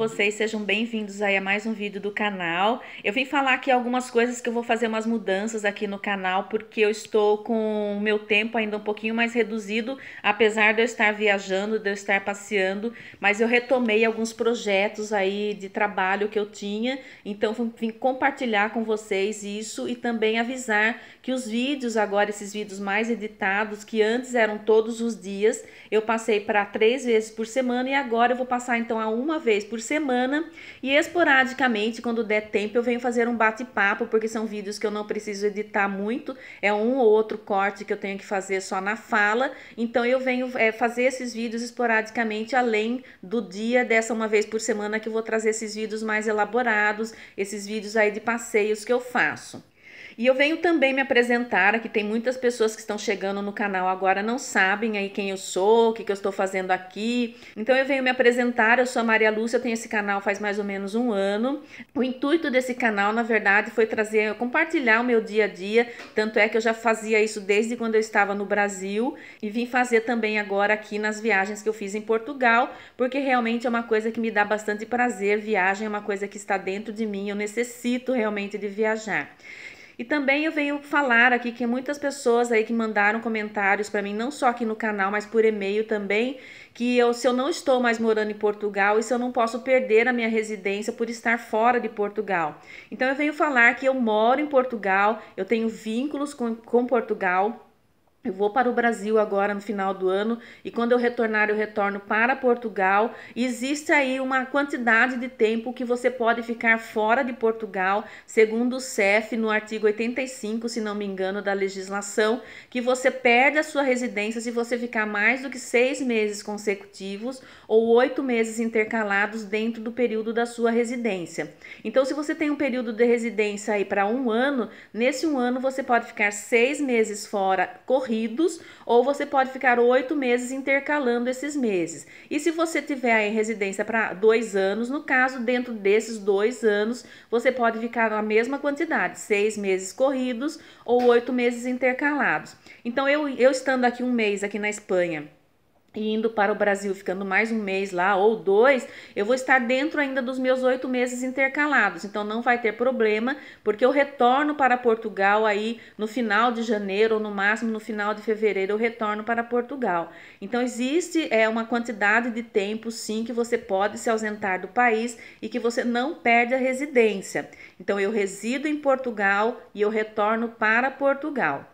vocês? Sejam bem-vindos aí a mais um vídeo do canal. Eu vim falar aqui algumas coisas que eu vou fazer umas mudanças aqui no canal, porque eu estou com o meu tempo ainda um pouquinho mais reduzido, apesar de eu estar viajando, de eu estar passeando, mas eu retomei alguns projetos aí de trabalho que eu tinha, então vim compartilhar com vocês isso e também avisar que os vídeos, agora esses vídeos mais editados, que antes eram todos os dias, eu passei para três vezes por semana e agora eu vou passar então a uma vez por semana e esporadicamente, quando der tempo, eu venho fazer um bate-papo, porque são vídeos que eu não preciso editar muito, é um ou outro corte que eu tenho que fazer só na fala, então eu venho é, fazer esses vídeos esporadicamente além do dia dessa uma vez por semana que eu vou trazer esses vídeos mais elaborados, esses vídeos aí de passeios que eu faço. E eu venho também me apresentar aqui. Tem muitas pessoas que estão chegando no canal agora, não sabem aí quem eu sou, o que, que eu estou fazendo aqui. Então eu venho me apresentar. Eu sou a Maria Lúcia, eu tenho esse canal faz mais ou menos um ano. O intuito desse canal, na verdade, foi trazer, compartilhar o meu dia a dia. Tanto é que eu já fazia isso desde quando eu estava no Brasil e vim fazer também agora aqui nas viagens que eu fiz em Portugal, porque realmente é uma coisa que me dá bastante prazer. Viagem é uma coisa que está dentro de mim, eu necessito realmente de viajar. E também eu venho falar aqui que muitas pessoas aí que mandaram comentários para mim, não só aqui no canal, mas por e-mail também, que eu, se eu não estou mais morando em Portugal, e se eu não posso perder a minha residência por estar fora de Portugal. Então eu venho falar que eu moro em Portugal, eu tenho vínculos com, com Portugal. Eu vou para o Brasil agora no final do ano e quando eu retornar, eu retorno para Portugal. Existe aí uma quantidade de tempo que você pode ficar fora de Portugal, segundo o CEF, no artigo 85, se não me engano, da legislação, que você perde a sua residência se você ficar mais do que seis meses consecutivos ou oito meses intercalados dentro do período da sua residência. Então, se você tem um período de residência aí para um ano, nesse um ano você pode ficar seis meses fora, correndo corridos, ou você pode ficar oito meses intercalando esses meses. E se você tiver em residência para dois anos, no caso, dentro desses dois anos, você pode ficar na mesma quantidade, seis meses corridos ou oito meses intercalados. Então, eu, eu estando aqui um mês aqui na Espanha e indo para o Brasil, ficando mais um mês lá ou dois, eu vou estar dentro ainda dos meus oito meses intercalados. Então não vai ter problema, porque eu retorno para Portugal aí no final de janeiro ou no máximo no final de fevereiro eu retorno para Portugal. Então existe é uma quantidade de tempo sim que você pode se ausentar do país e que você não perde a residência. Então eu resido em Portugal e eu retorno para Portugal.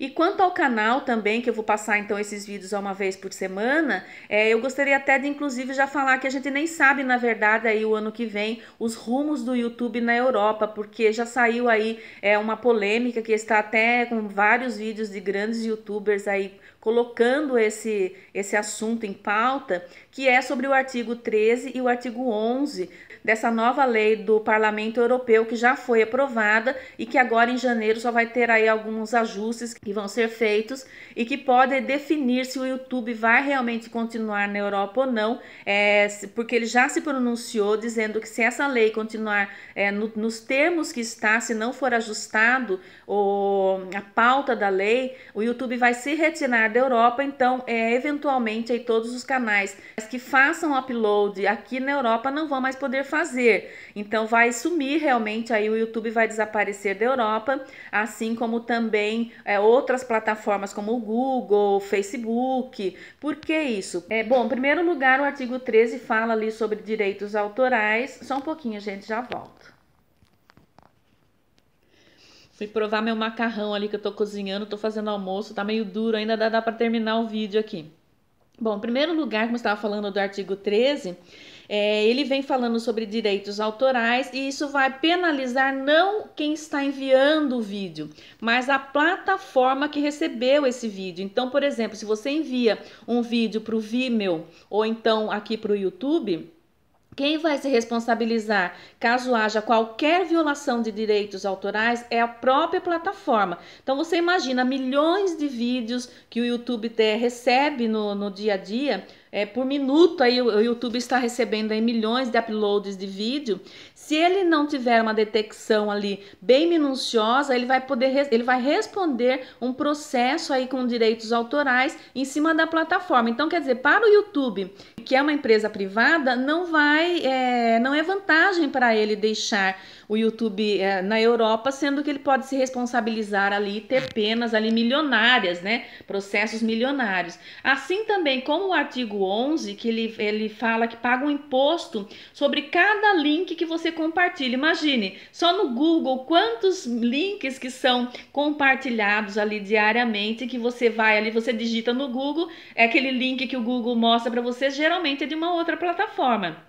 E quanto ao canal também, que eu vou passar então esses vídeos uma vez por semana, é, eu gostaria até de inclusive já falar que a gente nem sabe, na verdade, aí o ano que vem, os rumos do YouTube na Europa, porque já saiu aí é, uma polêmica que está até com vários vídeos de grandes youtubers aí colocando esse, esse assunto em pauta, que é sobre o artigo 13 e o artigo 11 dessa nova lei do Parlamento Europeu que já foi aprovada e que agora em janeiro só vai ter aí alguns ajustes que vão ser feitos e que podem definir se o YouTube vai realmente continuar na Europa ou não, é, porque ele já se pronunciou dizendo que se essa lei continuar é, no, nos termos que está, se não for ajustado o, a pauta da lei, o YouTube vai se retirar da Europa, então é, eventualmente aí todos os canais que façam upload aqui na Europa não vão mais poder fazer. Então vai sumir realmente, aí o YouTube vai desaparecer da Europa, assim como também é, outras plataformas como o Google, o Facebook. Por que isso? É, bom, em primeiro lugar, o artigo 13 fala ali sobre direitos autorais. Só um pouquinho, gente, já volto. Fui provar meu macarrão ali que eu tô cozinhando, tô fazendo almoço, tá meio duro, ainda dá, dá para terminar o vídeo aqui. Bom, em primeiro lugar, como eu estava falando do artigo 13, é, ele vem falando sobre direitos autorais e isso vai penalizar não quem está enviando o vídeo, mas a plataforma que recebeu esse vídeo. Então, por exemplo, se você envia um vídeo para o Vimeo ou então aqui para o YouTube, quem vai se responsabilizar caso haja qualquer violação de direitos autorais é a própria plataforma. Então você imagina milhões de vídeos que o YouTube recebe no, no dia a dia é, por minuto aí o YouTube está recebendo aí milhões de uploads de vídeo. Se ele não tiver uma detecção ali bem minuciosa, ele vai poder ele vai responder um processo aí com direitos autorais em cima da plataforma. Então quer dizer para o YouTube que é uma empresa privada não vai é, não é vantagem para ele deixar o YouTube é, na Europa, sendo que ele pode se responsabilizar ali e ter penas ali milionárias, né? Processos milionários. Assim também como o artigo 11, que ele, ele fala que paga um imposto sobre cada link que você compartilha. Imagine, só no Google, quantos links que são compartilhados ali diariamente, que você vai ali, você digita no Google, é aquele link que o Google mostra para você, geralmente é de uma outra plataforma.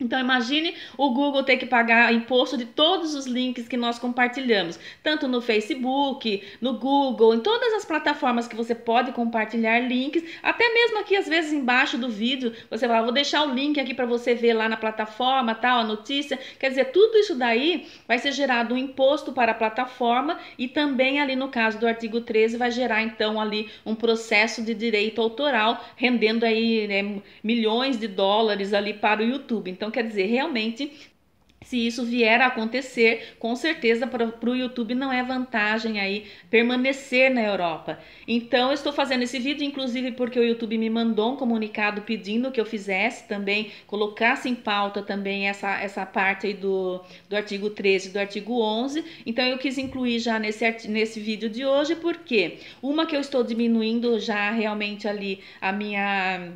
Então imagine o Google ter que pagar imposto de todos os links que nós compartilhamos, tanto no Facebook, no Google, em todas as plataformas que você pode compartilhar links, até mesmo aqui às vezes embaixo do vídeo, você fala, vou deixar o link aqui para você ver lá na plataforma, tal, a notícia. Quer dizer, tudo isso daí vai ser gerado um imposto para a plataforma e também ali no caso do artigo 13 vai gerar então ali um processo de direito autoral rendendo aí né, milhões de dólares ali para o YouTube. Então então, quer dizer, realmente se isso vier a acontecer, com certeza para o YouTube não é vantagem aí permanecer na Europa. Então, eu estou fazendo esse vídeo, inclusive porque o YouTube me mandou um comunicado pedindo que eu fizesse também, colocasse em pauta também essa, essa parte aí do, do artigo 13 e do artigo 11. Então, eu quis incluir já nesse, nesse vídeo de hoje, porque uma que eu estou diminuindo já realmente ali a minha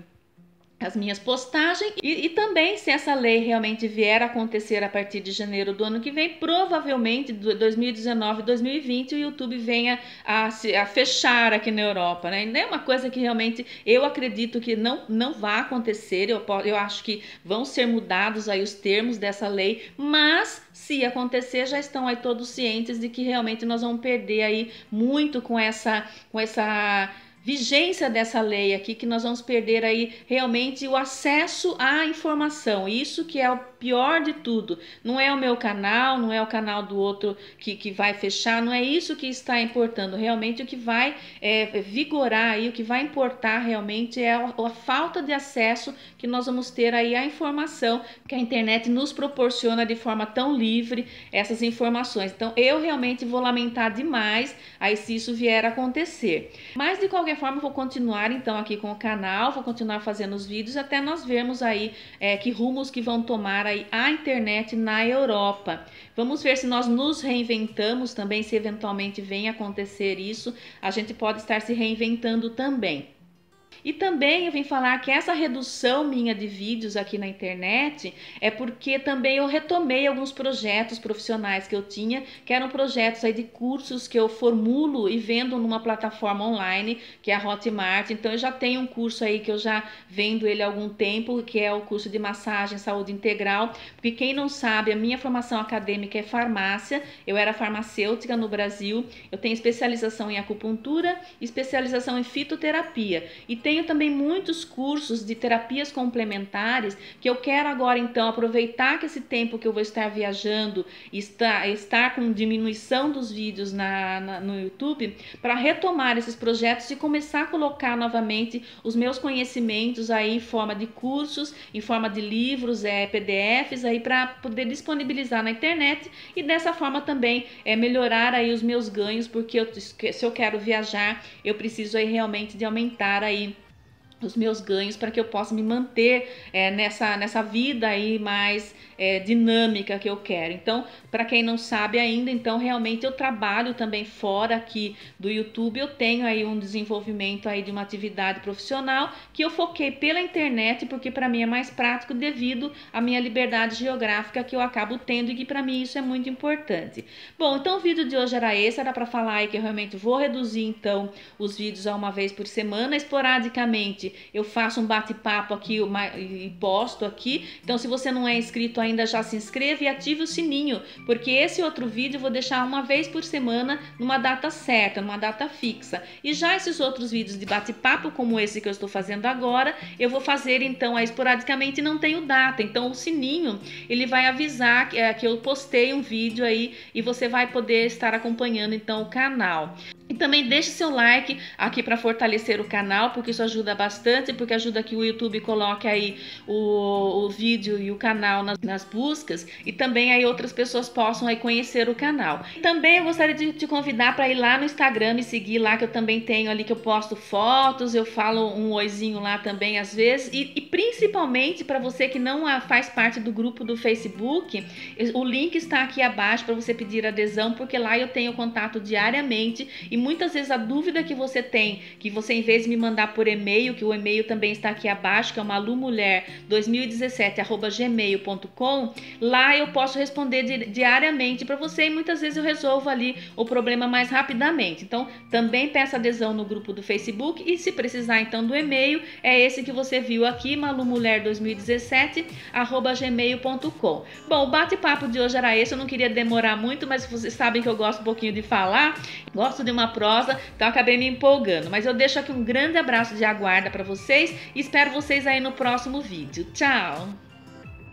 as minhas postagens e, e, também se essa lei realmente vier a acontecer a partir de janeiro do ano que vem, provavelmente 2019, 2020 o YouTube venha a, a fechar aqui na Europa, né? Não é uma coisa que realmente eu acredito que não, não vá acontecer, eu, eu acho que vão ser mudados aí os termos dessa lei, mas se acontecer já estão aí todos cientes de que realmente nós vamos perder aí muito com essa com essa vigência dessa lei aqui, que nós vamos perder aí realmente o acesso à informação. Isso que é o pior de tudo. Não é o meu canal, não é o canal do outro que, que vai fechar, não é isso que está importando. Realmente o que vai é, vigorar aí, o que vai importar realmente é a, a falta de acesso que nós vamos ter aí à informação que a internet nos proporciona de forma tão livre essas informações. Então eu realmente vou lamentar demais aí se isso vier a acontecer. Mas de qualquer qualquer forma, vou continuar então aqui com o canal, vou continuar fazendo os vídeos até nós vermos aí é, que rumos que vão tomar aí a internet na Europa. Vamos ver se nós nos reinventamos também, se eventualmente vem acontecer isso, a gente pode estar se reinventando também. E também eu vim falar que essa redução minha de vídeos aqui na internet é porque também eu retomei alguns projetos profissionais que eu tinha, que eram projetos aí de cursos que eu formulo e vendo numa plataforma online, que é a Hotmart. Então eu já tenho um curso aí que eu já vendo ele há algum tempo, que é o curso de massagem saúde integral, porque quem não sabe, a minha formação acadêmica é farmácia, eu era farmacêutica no Brasil, eu tenho especialização em acupuntura, especialização em fitoterapia. E tenho também muitos cursos de terapias complementares que eu quero agora então aproveitar que esse tempo que eu vou estar viajando, está estar com diminuição dos vídeos na, na no YouTube, para retomar esses projetos e começar a colocar novamente os meus conhecimentos aí em forma de cursos, em forma de livros, é, PDFs aí para poder disponibilizar na internet e dessa forma também é melhorar aí os meus ganhos porque eu, se eu quero viajar eu preciso aí realmente de aumentar aí os meus ganhos para que eu possa me manter é, nessa, nessa vida aí mais é, dinâmica que eu quero. Então, para quem não sabe ainda, então realmente eu trabalho também fora aqui do YouTube, eu tenho aí um desenvolvimento aí de uma atividade profissional que eu foquei pela internet porque para mim é mais prático devido à minha liberdade geográfica que eu acabo tendo e que para mim isso é muito importante. Bom, então o vídeo de hoje era esse, era para falar aí que eu realmente vou reduzir então os vídeos a uma vez por semana, esporadicamente eu faço um bate-papo aqui uma, e posto aqui. Então, se você não é inscrito ainda, já se inscreva e ative o sininho, porque esse outro vídeo eu vou deixar uma vez por semana, numa data certa, numa data fixa. E já esses outros vídeos de bate-papo, como esse que eu estou fazendo agora, eu vou fazer então esporadicamente e não tenho data. Então, o sininho ele vai avisar que, é, que eu postei um vídeo aí e você vai poder estar acompanhando então o canal também deixe seu like aqui para fortalecer o canal, porque isso ajuda bastante, porque ajuda que o YouTube coloque aí o, o vídeo e o canal nas, nas, buscas e também aí outras pessoas possam aí conhecer o canal. Também eu gostaria de te convidar para ir lá no Instagram e seguir lá, que eu também tenho ali que eu posto fotos, eu falo um oizinho lá também às vezes e, e principalmente para você que não faz parte do grupo do Facebook, o link está aqui abaixo para você pedir adesão, porque lá eu tenho contato diariamente e muito muitas vezes a dúvida que você tem, que você em vez de me mandar por e-mail, que o e-mail também está aqui abaixo, que é malumulher2017@gmail.com, lá eu posso responder di diariamente para você e muitas vezes eu resolvo ali o problema mais rapidamente. Então, também peça adesão no grupo do Facebook e se precisar então do e-mail, é esse que você viu aqui, malumulher2017@gmail.com. Bom, o bate-papo de hoje era esse, eu não queria demorar muito, mas vocês sabem que eu gosto um pouquinho de falar. Gosto de uma prosa, então acabei me empolgando. Mas eu deixo aqui um grande abraço de aguarda para vocês e espero vocês aí no próximo vídeo. Tchau!